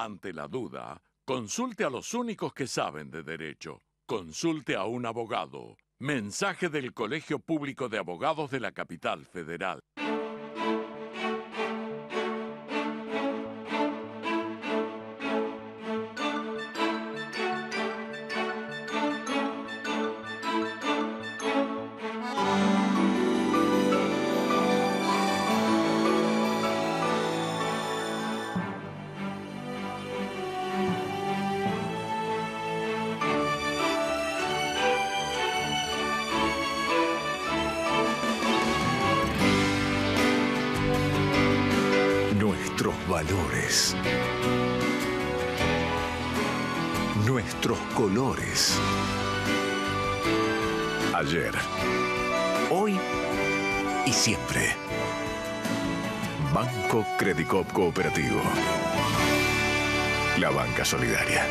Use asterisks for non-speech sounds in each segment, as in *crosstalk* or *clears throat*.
Ante la duda, consulte a los únicos que saben de derecho. Consulte a un abogado. Mensaje del Colegio Público de Abogados de la Capital Federal. nuestros colores. Ayer, hoy y siempre. Banco Credicop Cooperativo. La banca solidaria.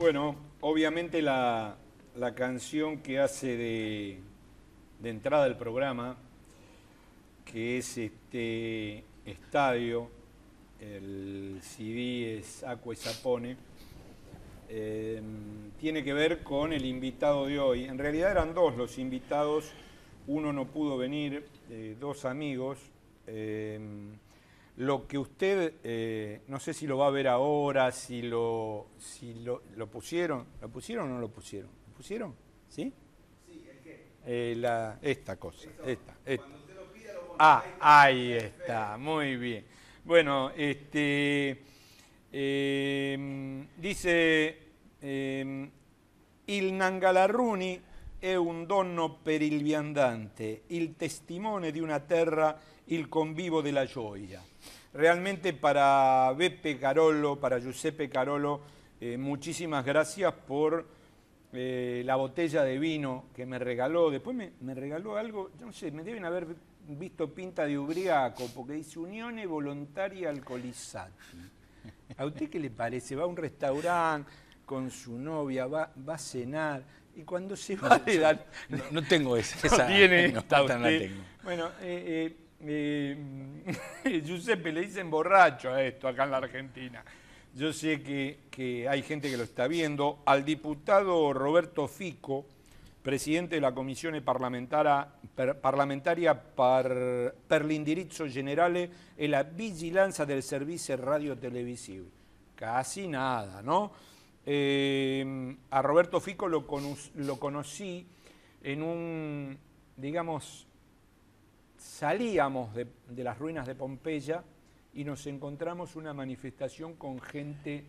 Bueno, obviamente la, canción que hace de, entrada el programa, que es este Estadio, el CD es Aqua em, tiene que ver con el invitado de hoy. En realidad eran dos los invitados, uno no pudo venir, eh, dos amigos. Em, lo que usted, eh, no sé si lo va a ver ahora, si lo, lo, pusieron, ¿lo pusieron o no lo pusieron? ¿Lo pusieron? ¿Sí? Sí, ¿el qué? Eh, esta cosa, esta, Cuando usted lo pida, lo ah, ahí, está, muy bien. Bueno, este, eh, dice Il è e un dono per il viandante, il testimone di una terra, el convivo la gioia. Realmente para Beppe Carolo, para Giuseppe Carolo, eh, muchísimas gracias por eh, la botella de vino que me regaló. Después me, regaló algo, yo no sé, me deben haber visto pinta de ubriaco, porque dice Unione voluntaria Alcolisati. ¿A usted qué le parece? Va a un restaurante con su novia, va, va a cenar y cuando se va no, le No, tengo esa, *laughs* no esa tiene La tengo. Bueno, eh, eh, eh, *laughs* Giuseppe, le dicen borracho a esto acá en la Argentina. Yo sé que, hay gente que lo está viendo. Al diputado Roberto Fico, presidente de la Comisión Parlamentaria per, per l'indirizzo generale e la vigilanza del servicio radio televisivo. Casi nada, ¿no? Eh, a Roberto Fico lo, conocí en un, digamos, salíamos de, las ruinas de Pompeya y nos encontramos una manifestación con gente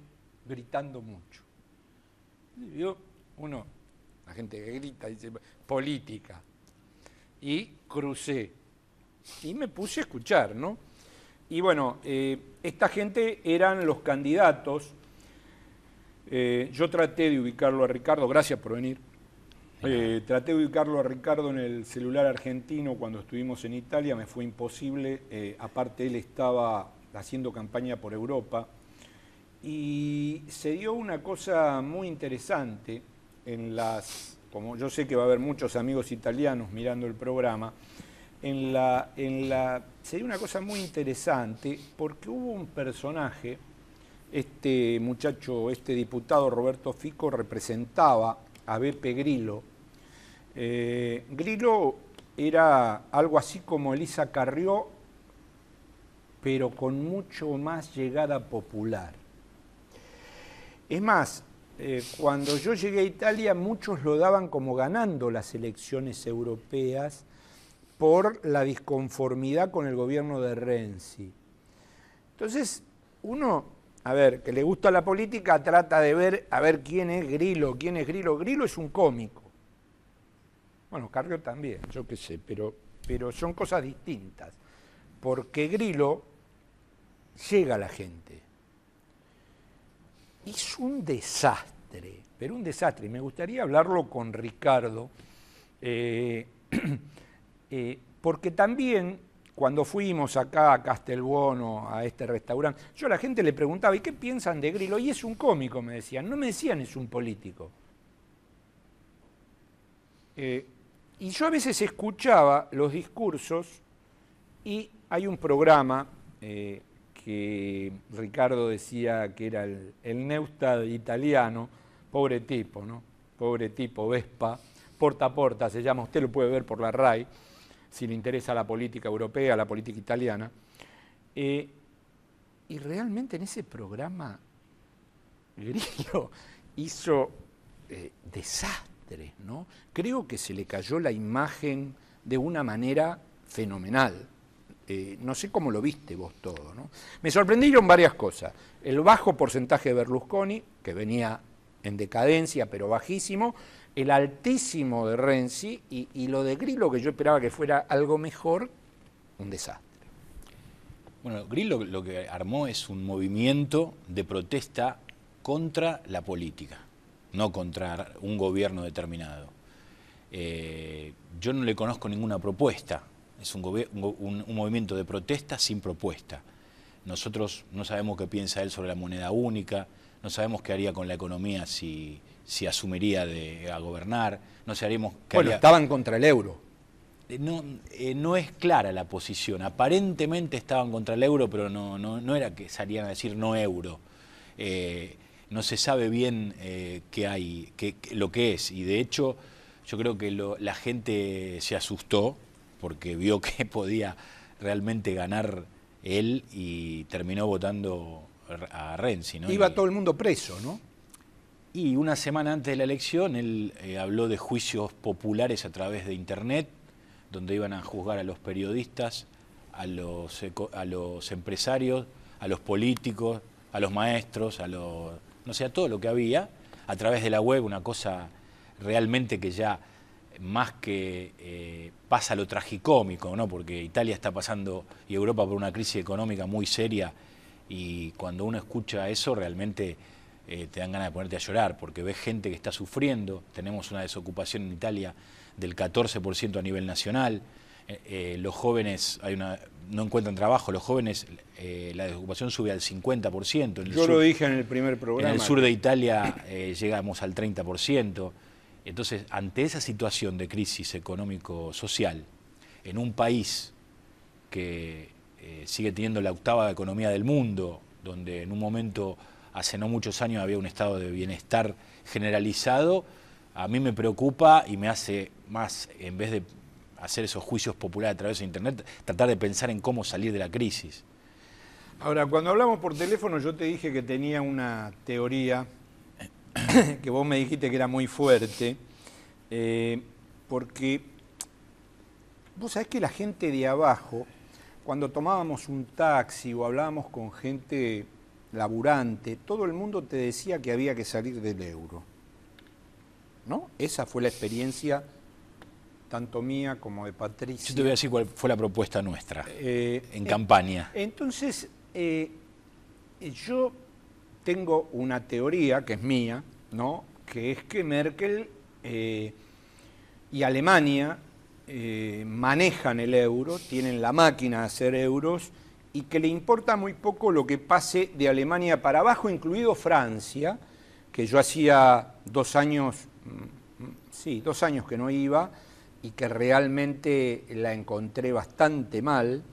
gritando mucho. Y yo, uno, la gente que grita, dice, política. Y crucé. Y me puse a escuchar, ¿no? Y bueno, eh, esta gente eran los candidatos eh, yo traté de ubicarlo a Ricardo, gracias por venir. Eh, traté de ubicarlo a Ricardo en el celular argentino cuando estuvimos en Italia, me fue imposible. Eh, aparte, él estaba haciendo campaña por Europa. Y se dio una cosa muy interesante en las, como yo sé que va a haber muchos amigos italianos mirando el programa, en la, en la, se dio una cosa muy interesante porque hubo un personaje este muchacho, este diputado Roberto Fico representaba a Beppe Grillo. Eh, Grillo era algo así como Elisa Carrió, pero con mucho más llegada popular. Es más, eh, cuando yo llegué a Italia muchos lo daban como ganando las elecciones europeas por la disconformidad con el gobierno de Renzi. Entonces, uno a ver, que le gusta la política, trata de ver, a ver quién es Grilo, quién es Grilo. Grilo es un cómico. Bueno, Carrió también, yo qué sé, pero, pero son cosas distintas. Porque Grilo llega a la gente. Es un desastre, pero un desastre. Y me gustaría hablarlo con Ricardo, eh, *clears throat* eh, porque también cuando fuimos acá a Castelbono, a este restaurante, yo a la gente le preguntaba, ¿y qué piensan de Grillo? Y es un cómico, me decían, no me decían es un político. Eh, y yo a veces escuchaba los discursos y hay un programa eh, que Ricardo decía que era el, Neustad italiano, pobre tipo, ¿no? Pobre tipo, Vespa, porta a porta se llama, usted lo puede ver por la RAI si le interesa la política europea, la política italiana. Eh, y realmente en ese programa Grillo *laughs* hizo eh, desastres, ¿no? Creo que se le cayó la imagen de una manera fenomenal. Eh, no sé cómo lo viste vos todo, ¿no? Me sorprendieron varias cosas. El bajo porcentaje de Berlusconi, que venía en decadencia, pero bajísimo, el altísimo de Renzi y, lo de Grillo, que yo esperaba que fuera algo mejor, un desastre. Bueno, Grillo lo que armó es un movimiento de protesta contra la política, no contra un gobierno determinado. Eh, yo no le conozco ninguna propuesta, es un movimiento de protesta sin propuesta. Nosotros no sabemos qué piensa él sobre la moneda única, no sabemos qué haría con la economía si si asumiría de, a gobernar, no sabemos... Que bueno, estaban contra el euro. Eh, no, eh, no es clara la posición. Aparentemente estaban contra el euro, pero no, no, era que salían a decir no euro. Eh, no se sabe bien qué hay, qué, lo que es. Y de hecho, yo creo que la gente se asustó porque vio que *laughs* podía realmente ganar él y terminó votando a Renzi. ¿no? Iba todo el mundo preso, ¿no? Y una semana antes de la elección él eh, habló de juicios populares a través de Internet, donde iban a juzgar a los periodistas, a los, a los empresarios, a los políticos, a los maestros, a los, no sé, a todo lo que había, a través de la web, una cosa realmente que ya más que eh, pasa lo tragicómico, ¿no? porque Italia está pasando y Europa por una crisis económica muy seria y cuando uno escucha eso realmente eh, te dan ganas de ponerte a llorar, porque ves gente que está sufriendo, tenemos una desocupación en Italia del 14% a nivel nacional, eh, eh, los jóvenes no encuentran trabajo, los jóvenes, la desocupación sube al 50%. Yo lo dije en el primer programa. En el sur de Italia llegamos al 30%. Entonces, ante esa situación de crisis económico-social, en un país que sigue teniendo la octava economía del mundo, donde en un momento hace no muchos años había un estado de bienestar generalizado, a mí me preocupa y me hace más, en vez de hacer esos juicios populares a través de Internet, tratar de pensar en cómo salir de la crisis. Ahora, cuando hablamos por teléfono, yo te dije que tenía una teoría *coughs* que vos me dijiste que era muy fuerte, eh, porque vos sabés que la gente de abajo, cuando tomábamos un taxi o hablábamos con gente laburante, todo el mundo te decía que había que salir del euro. ¿No? Esa fue la experiencia tanto mía como de Patricia. Yo te voy a decir cuál fue la propuesta nuestra eh, en campaña. Eh, entonces, eh, yo tengo una teoría que es mía, ¿no? que es que Merkel y Alemania manejan el euro, tienen la máquina de hacer euros y que le importa muy poco lo que pase de Alemania para abajo, incluido Francia, que yo hacía dos años, mm, mm, sí, dos años que no iba y que realmente la encontré bastante mal,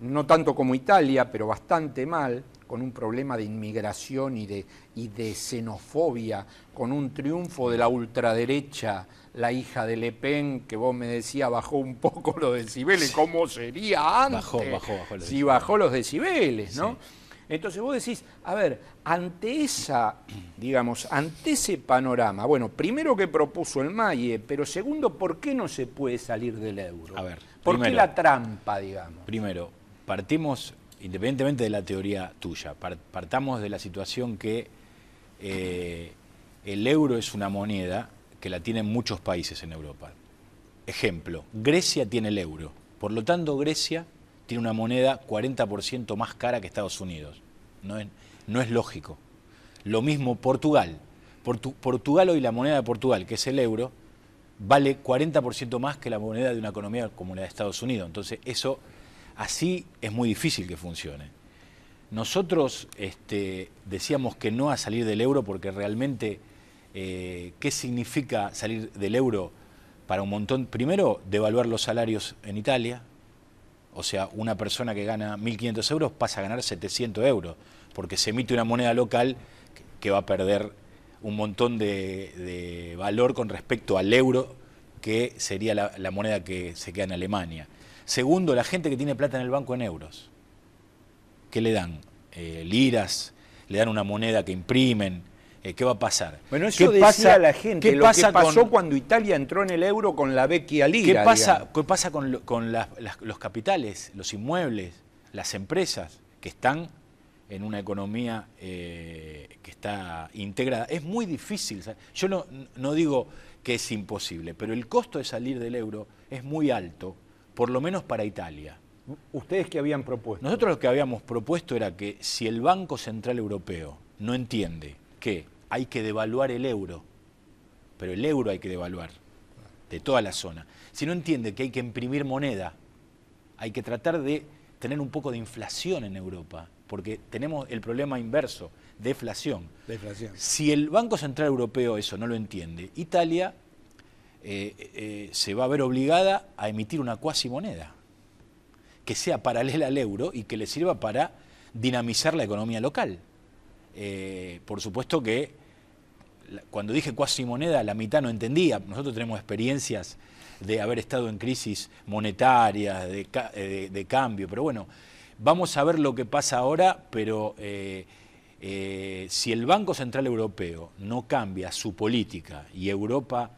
no tanto como Italia, pero bastante mal, con un problema de inmigración y de, y de xenofobia, con un triunfo de la ultraderecha la hija de Le Pen, que vos me decías bajó un poco los decibeles, ¿cómo sería antes? Bajó, bajó, los Si bajó los decibeles, ¿no? Entonces vos decís, a ver, ante esa, digamos, ante ese panorama, bueno, primero que propuso el Maye, pero segundo, ¿por qué no se puede salir del euro? A ver, ¿por qué la trampa, digamos? Primero, partimos, independientemente de la teoría tuya, partamos de la situación que eh, el euro es una moneda que la tienen muchos países en Europa. Ejemplo, Grecia tiene el euro, por lo tanto Grecia tiene una moneda 40% más cara que Estados Unidos. No es, lógico. Lo mismo Portugal. Portugal hoy la moneda de Portugal, que es el euro, vale 40% más que la moneda de una economía como la de Estados Unidos. Entonces eso así es muy difícil que funcione. Nosotros este, decíamos que no a salir del euro porque realmente eh, qué significa salir del euro para un montón. Primero, devaluar los salarios en Italia. O sea, una persona que gana 1.500 euros pasa a ganar 700 euros, porque se emite una moneda local que va a perder un montón de, valor con respecto al euro, que sería la, moneda que se queda en Alemania. Segundo, la gente que tiene plata en el banco en euros. ¿Qué le dan? Eh, liras, le dan una moneda que imprimen, eh, qué va a pasar. Bueno, eso ¿Qué decía la gente, ¿qué pasó cuando Italia entró en el euro con la vecchia lira. ¿Qué pasa, con, los capitales, los inmuebles, las empresas que están en una economía eh, que está integrada? Es muy difícil. Yo no, no digo que es imposible, pero el costo de salir del euro es muy alto, por lo menos para Italia. ¿Ustedes qué habían propuesto? Nosotros lo que habíamos propuesto era que si el Banco Central Europeo no entiende que hay que devaluar el euro, pero el euro hay que devaluar de toda la zona. Si no entiende que hay que imprimir moneda, hay que tratar de tener un poco de inflación en Europa, porque tenemos el problema inverso, deflación. Si el Banco Central Europeo eso no lo entiende, Italia eh, eh, se va a ver obligada a emitir una cuasi moneda que sea paralela al euro y que le sirva para dinamizar la economía local. Eh, por supuesto que cuando dije cuasi moneda, la mitad no entendía. Nosotros tenemos experiencias de haber estado en crisis monetarias, de, eh, cambio, pero bueno, vamos a ver lo que pasa ahora, pero eh, eh, si el Banco Central Europeo no cambia su política y Europa,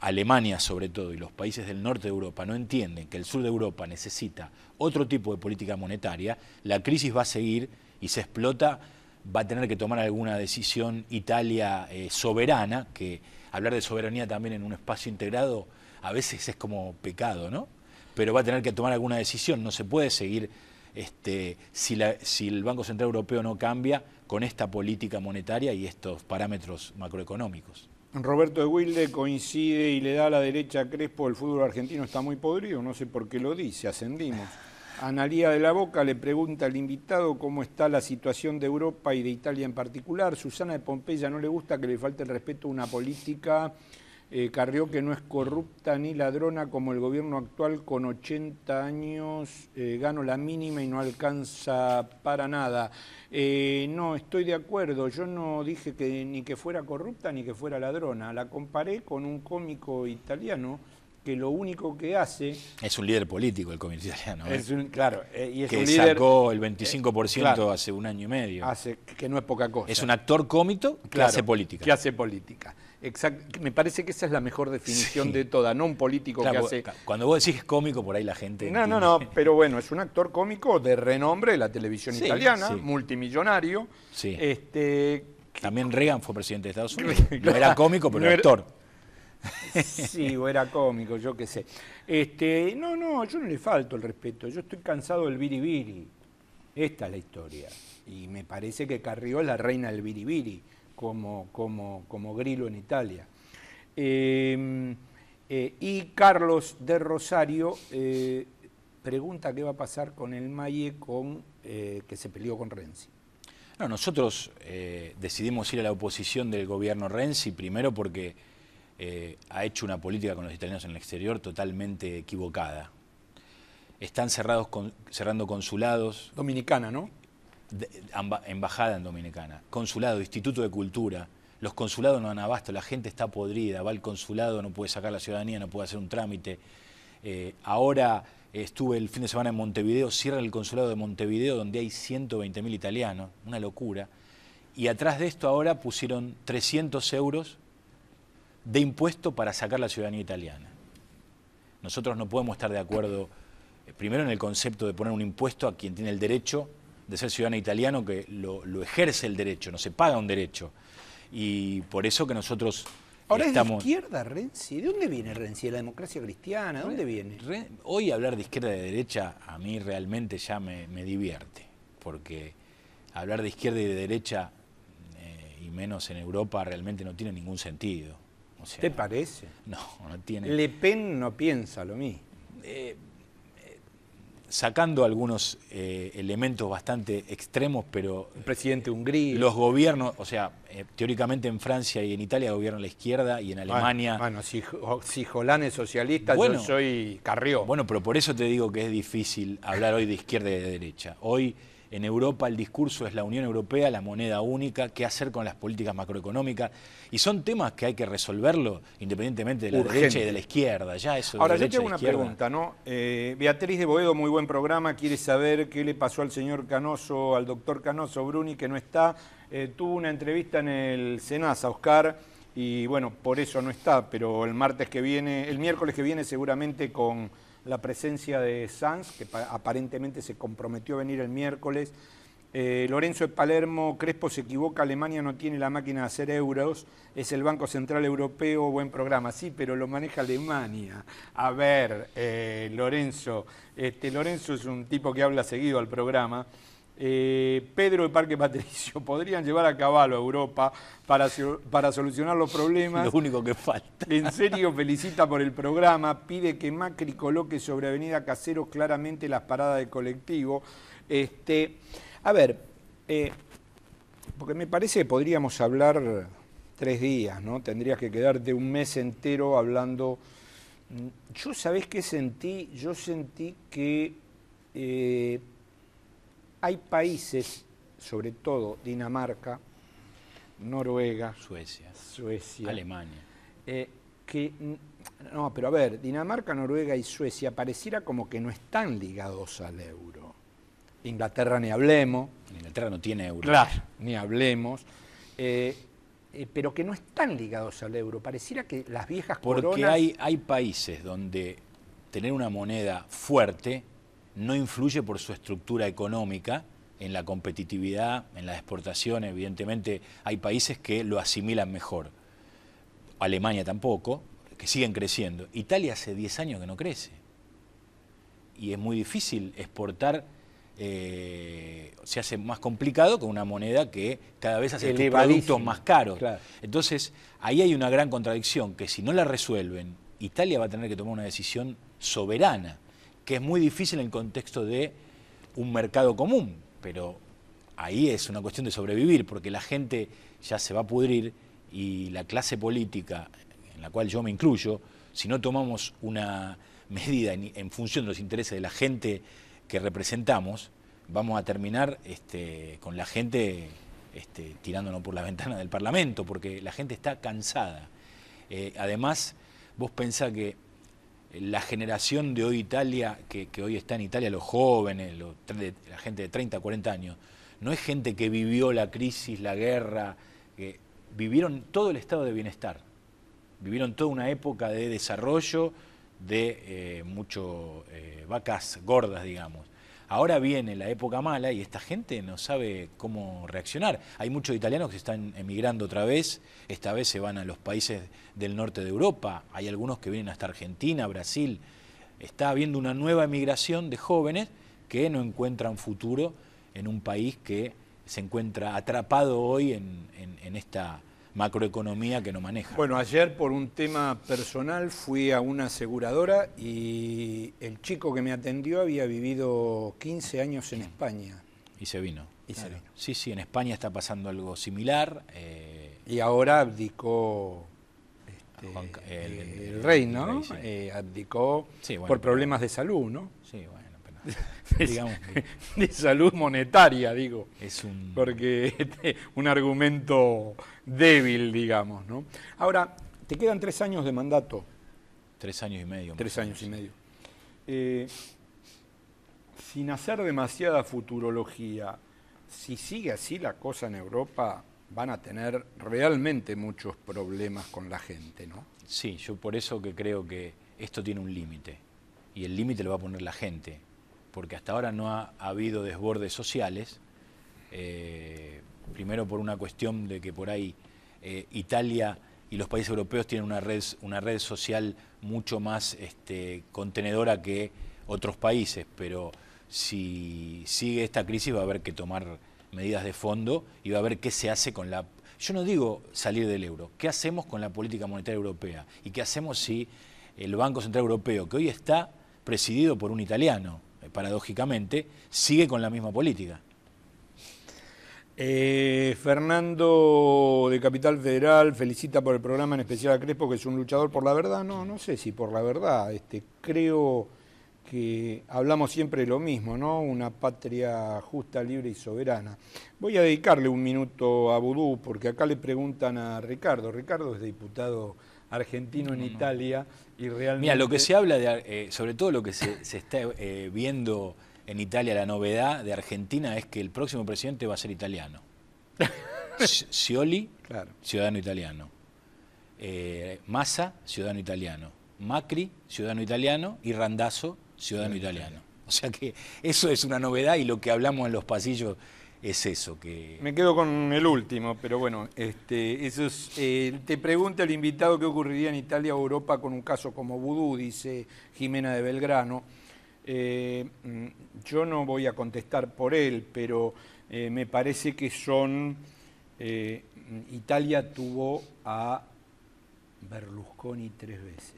Alemania sobre todo, y los países del norte de Europa no entienden que el sur de Europa necesita otro tipo de política monetaria, la crisis va a seguir y se explota va a tener que tomar alguna decisión Italia eh, soberana, que hablar de soberanía también en un espacio integrado a veces es como pecado, ¿no? Pero va a tener que tomar alguna decisión, no se puede seguir, este, si, si el Banco Central Europeo no cambia, con esta política monetaria y estos parámetros macroeconómicos. Roberto de Wilde coincide y le da a la derecha a Crespo, el fútbol argentino está muy podrido, no sé por qué lo dice, ascendimos. Analía de la Boca le pregunta al invitado cómo está la situación de Europa y de Italia en particular. Susana de Pompeya no le gusta que le falte el respeto a una política. Eh, Carrió que no es corrupta ni ladrona como el gobierno actual con 80 años, eh, gano la mínima y no alcanza para nada. Eh, no, estoy de acuerdo, yo no dije que ni que fuera corrupta ni que fuera ladrona, la comparé con un cómico italiano que lo único que hace... Es un líder político el comité italiano. ¿eh? claro, eh, y que sacó el 25% eh, hace un año y medio. Hace, que no es poca cosa. Es un actor cómico que política. Que hace política. me parece que esa es la mejor definición de toda, no un político que hace... Cuando vos decís cómico, por ahí la gente... No, no, no, pero bueno, es un actor cómico de renombre de la televisión italiana, multimillonario. Este, También Reagan fue presidente de Estados Unidos. *laughs* no era cómico, pero actor. Sí, o era cómico, yo qué sé. Este, no, no, yo no le falto el respeto. Yo estoy cansado del biribiri. Esta es la historia. Y me parece que Carrió es la reina del biribiri, como, como, como Grilo en Italia. Em, eh, y Carlos de Rosario eh, pregunta qué va a pasar con el Maye con, eh, que se peleó con Renzi. No, nosotros decidimos ir a la oposición del gobierno Renzi, primero porque eh, ha hecho una política con los italianos en el exterior totalmente equivocada. Están cerrados cerrando consulados. Dominicana, ¿no? embajada en Dominicana, consulado, instituto de cultura. Los consulados no dan abasto, la gente está podrida, va al consulado, no puede sacar la ciudadanía, no puede hacer un trámite. Eh, ahora estuve el fin de semana en Montevideo, cierran el consulado de Montevideo donde hay 120.000 italianos, una locura. Y atrás de esto ahora pusieron 300 euros de impuesto para sacar la ciudadanía italiana. Nosotros no podemos estar de acuerdo, eh, primero en el concepto de poner un impuesto a quien tiene el derecho de ser ciudadano italiano, que lo, ejerce el derecho, no se paga un derecho. Y por eso que nosotros Ahora es de izquierda Renzi. ¿De dónde viene Renzi? ¿De la democracia cristiana? ¿De dónde viene? Hoy hablar de izquierda y de derecha a mí realmente ya me, divierte, porque hablar de izquierda y de derecha, eh, y menos en Europa, realmente no tiene ningún sentido. ¿Te parece? No, no tiene. Le Pen no piensa lo mismo. Eh, sacando algunos eh, elementos bastante extremos, pero... El presidente hungría. Los gobiernos, o sea, eh, teóricamente en Francia y en Italia gobierna la izquierda y en Alemania... Bueno, si, Jolán es socialista, yo soy Carrió. Bueno, pero por eso te digo que es difícil hablar hoy de izquierda y de derecha. Hoy en Europa el discurso es la Unión Europea, la moneda única, qué hacer con las políticas macroeconómicas. Y son temas que hay que resolverlo independientemente de la derecha y de la izquierda. Ahora, yo tengo una pregunta, ¿no? Eh, Beatriz de Boedo, muy buen programa, quiere saber qué le pasó al señor Canoso, al doctor Canoso Bruni, que no está. Eh, tuvo una entrevista en el Senasa, Oscar, y bueno, por eso no está, pero el martes que viene, el miércoles que viene seguramente con la presencia de Sanz, que aparentemente se comprometió a venir el miércoles. Eh, Lorenzo de Palermo, Crespo se equivoca, Alemania no tiene la máquina de hacer euros, es el Banco Central Europeo, buen programa, sí, pero lo maneja Alemania. A ver, eh, Lorenzo, este, Lorenzo es un tipo que habla seguido al programa. Eh, Pedro y Parque Patricio *laughs* podrían llevar a caballo a Europa para, para solucionar los problemas. Lo único que falta. En serio, felicita por el programa, pide que Macri coloque sobre Avenida Caseros claramente las paradas de colectivo. Este, a ver, eh, porque me parece que podríamos hablar tres días, ¿no? Tendrías que quedarte un mes entero hablando. Mm, yo, ¿sabés qué sentí? Yo sentí que... Eh, hay países, sobre todo Dinamarca, Noruega, Suecia, Alemania, eh, que, no, pero a ver, Dinamarca, Noruega y Suecia pareciera como que no están ligados al euro. Inglaterra ni hablemos. Inglaterra no tiene euro. Claro, ni hablemos. Eh, eh, pero que no están ligados al euro. Pareciera que las viejas Porque hay, hay países donde tener una moneda fuerte no influye por su estructura económica en la competitividad, en la exportación, evidentemente hay países que lo asimilan mejor. Alemania tampoco, que siguen creciendo. Italia hace 10 años que no crece. Y es muy difícil exportar, eh, se hace más complicado con una moneda que cada vez hace el productos más caros. Entonces, ahí hay una gran contradicción, que si no la resuelven, Italia va a tener que tomar una decisión soberana que es muy difícil en el contexto de un mercado común, pero ahí es una cuestión de sobrevivir, porque la gente ya se va a pudrir y la clase política, en la cual yo me incluyo, si no tomamos una *laughs* medida en, función de los intereses de la gente que representamos, vamos a terminar este, con la gente este, tirándonos por la *laughs* ventana del Parlamento, porque la gente está cansada. Eh, además, vos pensás que la generación de hoy Italia, que, hoy está en Italia, los jóvenes, la gente de 30, 40 años, no es gente que vivió la crisis, la guerra, vivieron todo el estado de bienestar, vivieron toda una época de desarrollo, de eh, mucho eh, vacas gordas, digamos. Ahora viene la época mala y esta gente no sabe cómo reaccionar. Hay muchos italianos que están emigrando otra vez, esta vez se van a los países del norte de Europa, hay algunos que vienen hasta Argentina, Brasil. Está habiendo una nueva emigración de jóvenes que no encuentran futuro en un país que se encuentra atrapado hoy en, en esta macroeconomía que no maneja. Bueno, ayer por un tema personal fui a una aseguradora y el chico que me atendió había vivido 15 años en España. Y se vino. Y se vino. Sí, sí, en España está pasando algo similar. Eh, y ahora abdicó este, el, reino rey, ¿no? Eh, abdicó por problemas de salud, ¿no? Sí, de, de salud monetaria, digo. Es un... Porque es este, un argumento débil, digamos, ¿no? Ahora, te quedan tres años de mandato. Tres años y medio. Tres años y medio. Eh, sin hacer demasiada futurología, si sigue así la cosa en Europa, van a tener realmente muchos problemas con la gente, ¿no? Sí, yo por eso que creo que esto tiene un límite. Y el límite lo va a poner la gente porque hasta ahora no ha, habido desbordes sociales, eh, primero por una cuestión de que por ahí eh, Italia y los países europeos tienen una red, una red social mucho más este, contenedora que otros países, pero si sigue esta crisis va a haber que tomar medidas de fondo y va a haber qué se hace con la... Yo no digo salir del euro, ¿qué hacemos con la política monetaria europea? ¿Y qué hacemos si el Banco Central Europeo, que hoy está presidido por un italiano, eh, paradójicamente, sigue con la misma política. Eh, Fernando de Capital Federal felicita por el programa en especial a Crespo, que es un luchador por la verdad. No, no sé si por la verdad. Este, creo que hablamos siempre lo mismo, ¿no? Una patria justa, libre y soberana. Voy a dedicarle un minuto a Vudú, porque acá le preguntan a Ricardo. Ricardo es diputado argentino en mm. Italia y realmente... Mira, lo que se habla, de, eh, sobre todo lo que se, está eh, viendo en Italia, la novedad de Argentina es que el próximo presidente va a ser italiano. *laughs* Scioli, ciudadano italiano. Eh, Massa, ciudadano italiano. Macri, ciudadano italiano. Y Randazzo, ciudadano italiano. O sea que eso es una novedad y lo que hablamos en los pasillos es eso que... Me quedo con el último, pero bueno, este, eso eh, te pregunta el invitado qué ocurriría en Italia o Europa con un caso como Vudú, dice Jimena de Belgrano. Eh, mm, yo no voy a contestar por él, pero eh, me parece que son... Mm, Italia tuvo a Berlusconi tres veces.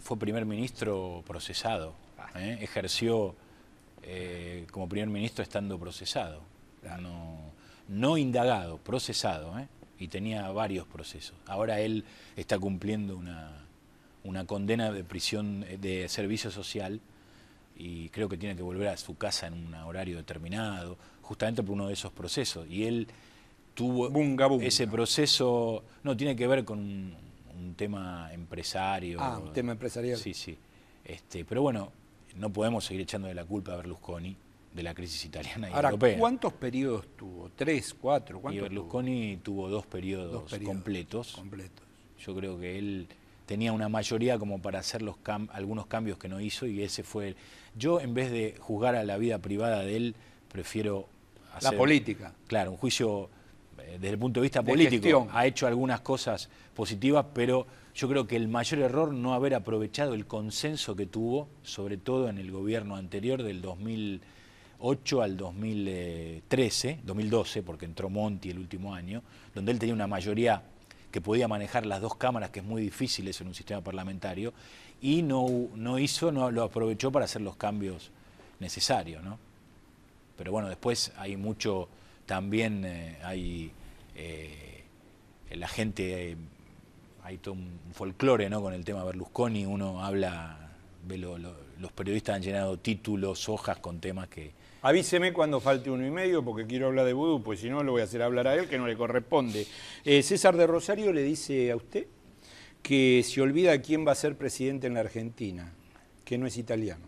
fue primer ministro procesado, ah. ejerció como primer ministro estando procesado no, indagado, procesado, ¿eh? y tenía varios procesos. Ahora él está cumpliendo una, condena de prisión eh, de servicio social y creo que tiene que volver a su casa en un horario determinado, justamente por uno de esos procesos. Y él tuvo ese proceso, no, tiene que ver con un, tema empresario. Ah, un tema empresarial. Sí, sí. Este, pero bueno, no podemos seguir echándole la culpa a Berlusconi de la crisis italiana y ¿cuántos periodos tuvo? ¿Tres, cuatro? Y Berlusconi tuvo, dos, periodos completos. Yo creo que él tenía una mayoría como para hacer los algunos cambios que no hizo y ese fue... El... Yo, en vez de juzgar a la vida privada de él, prefiero hacer... La política. Claro, un juicio eh, desde el punto de vista político. Ha hecho algunas cosas positivas, pero yo creo que el mayor error no haber aprovechado el consenso que tuvo, sobre todo en el gobierno anterior del 2000 8 al 2013, 2012, porque entró Monti el último año, donde él tenía una mayoría que podía manejar las dos cámaras, que es muy difícil eso en un sistema parlamentario, y no, no hizo, no lo aprovechó para hacer los cambios necesarios. ¿no? Pero bueno, después hay mucho, también eh, hay eh, la gente, eh, hay todo un folclore ¿no? con el tema Berlusconi, uno habla, los periodistas han llenado títulos, hojas con temas que Avíseme cuando falte uno y medio porque quiero hablar de vudú, pues si no lo voy a hacer hablar a él que no le corresponde. Eh, César de Rosario le dice a usted que se olvida quién va a ser presidente en la Argentina, que no es italiano.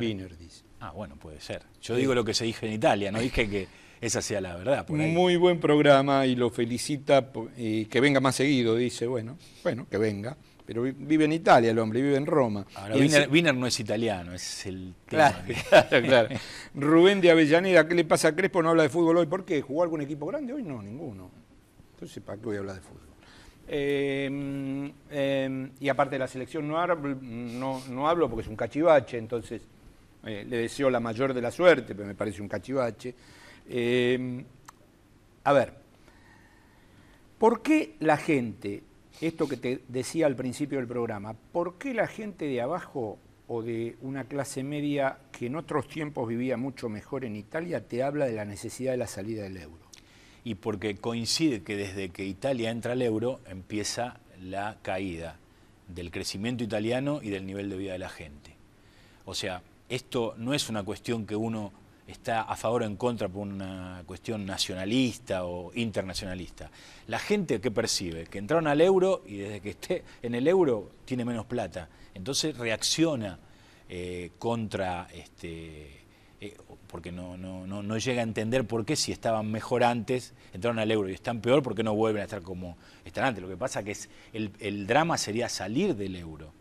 Wiener dice. Ah, bueno, puede ser. Yo digo lo que se dije en Italia, no dije que esa sea la verdad. Muy buen programa y lo felicita, y eh, que venga más seguido, dice, bueno, bueno, que venga pero vive en Italia el hombre, vive en Roma. Ahora, Wiener, no es italiano, es el tema. *laughs* Rubén de Avellaneda, ¿qué le pasa a Crespo? No habla de fútbol hoy. ¿Por qué? ¿Jugó algún equipo grande? Hoy no, ninguno. Entonces, ¿para qué voy a hablar de fútbol? Em, em, y aparte de la selección no hablo, no, hablo porque es un cachivache, entonces eh, le deseo la mayor de la suerte, pero me parece un cachivache. Em, a ver, ¿por qué la gente esto que te decía al principio del programa, ¿por qué la gente de abajo o de una clase media que en otros tiempos vivía mucho mejor en Italia te habla de la necesidad de la salida del euro? Y porque coincide que desde que Italia entra al euro empieza la caída del crecimiento italiano y del nivel de vida de la gente. O sea, esto no es una cuestión que uno está a favor o en contra por una cuestión nacionalista o internacionalista. La gente que percibe que entraron al euro y desde que esté en el euro tiene menos plata, entonces reacciona eh, contra este eh, porque no, llega a entender por qué si estaban mejor antes, entraron al euro y están peor, porque no vuelven a estar como están antes. Lo que pasa que es el, el drama sería salir del euro.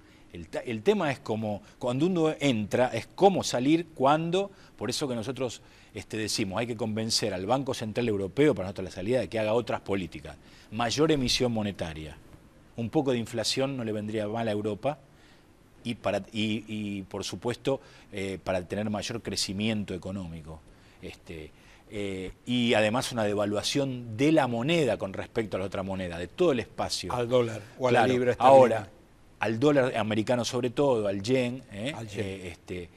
El, tema es como, cuando uno entra, es cómo salir, cuándo. Por eso que nosotros este, decimos, hay que convencer al Banco Central Europeo, para nosotros la salida, de que haga otras políticas. Mayor emisión monetaria. Un poco de inflación no le vendría mal a Europa. Y, para, y, por supuesto, eh, para tener mayor crecimiento económico. Este, eh, y además una devaluación de la moneda con respecto a la otra moneda, de todo el espacio. Al dólar o al libro Ahora, al dólar americano sobre todo, al yen, ¿eh? eh, este,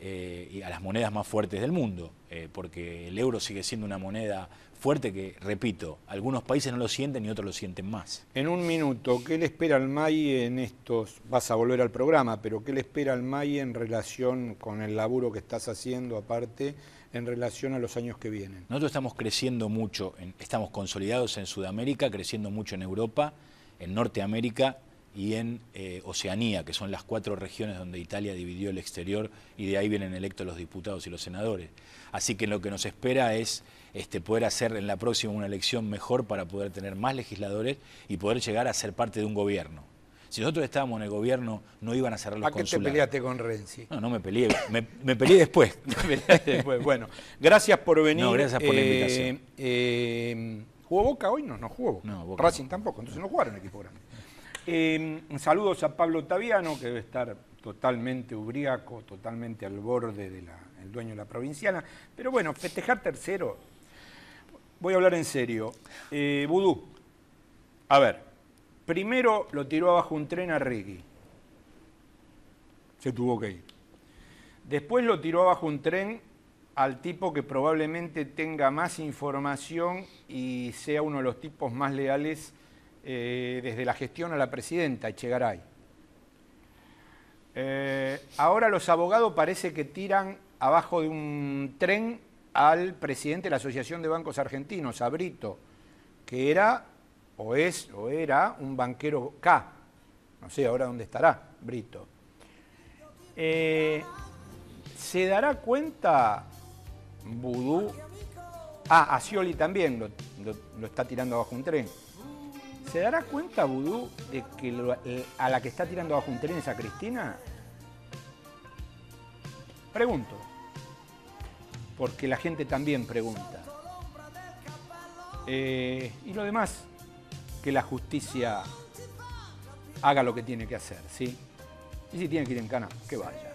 eh, y a las monedas más fuertes del mundo, porque el euro sigue siendo una moneda fuerte que, repito, algunos países no lo sienten y otros lo sienten más. En un minuto, ¿qué le espera al MAI en estos, vas a volver al programa, pero qué le espera al MAI en relación con el laburo que estás haciendo aparte? en relación a los años que vienen. Nosotros estamos creciendo mucho, estamos consolidados en Sudamérica, creciendo mucho en Europa, en Norteamérica, y en eh, Oceanía, que son las cuatro regiones donde Italia dividió el exterior y de ahí vienen electos los diputados y los senadores. Así que lo que nos espera es este, poder hacer en la próxima una elección mejor para poder tener más legisladores y poder llegar a ser parte de un gobierno. Si nosotros estábamos en el gobierno, no iban a cerrar los consulados. ¿A qué te peleaste con Renzi? No, no me peleé. Me, me peleé después. *laughs* Bueno, gracias por venir. No, gracias por la eh, invitación. Eh, ¿Jugó Boca hoy? No, no jugó No, Boca Racing tampoco, entonces no jugaron equipo grande. Eh, saludos a Pablo Taviano, que debe estar totalmente ubriaco, totalmente al borde del dueño de la provinciana. Pero bueno, festejar tercero, voy a hablar en serio. Eh, Vudú, a ver, primero lo tiró abajo un tren a Reggie. Se tuvo que ir. Después lo tiró abajo un tren al tipo que probablemente tenga más información y sea uno de los tipos más leales eh, desde la gestión a la presidenta, Echegaray. Eh, ahora los abogados parece que tiran abajo de un tren al presidente de la Asociación de Bancos Argentinos, a Brito, que era o es o era un banquero K. No sé ahora dónde estará Brito. Eh, ¿Se dará cuenta Vudú? Ah, Asioli también lo, lo está tirando abajo un tren. ¿Se dará cuenta Vudú de que eh, a la que está tirando a un tren es a Cristina? Pregunto. Porque la gente también pregunta. Eh, y lo demás, que la justicia haga lo que tiene que hacer, ¿sí? Y si tiene que ir en cana, que vaya.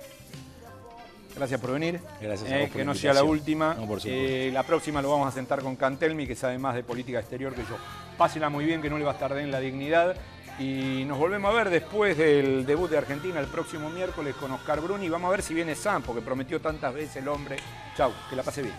Gracias por venir. Gracias a eh, Que no sea la última. No, por la próxima lo vamos a sentar con Cantelmi, que sabe más de política exterior que yo. Pásela muy bien, que no le va a en la dignidad. Y nos volvemos a ver después del debut de Argentina el próximo miércoles con Oscar Bruni. Vamos a ver si viene Sam, porque prometió tantas veces el hombre. Chau, que la pase bien.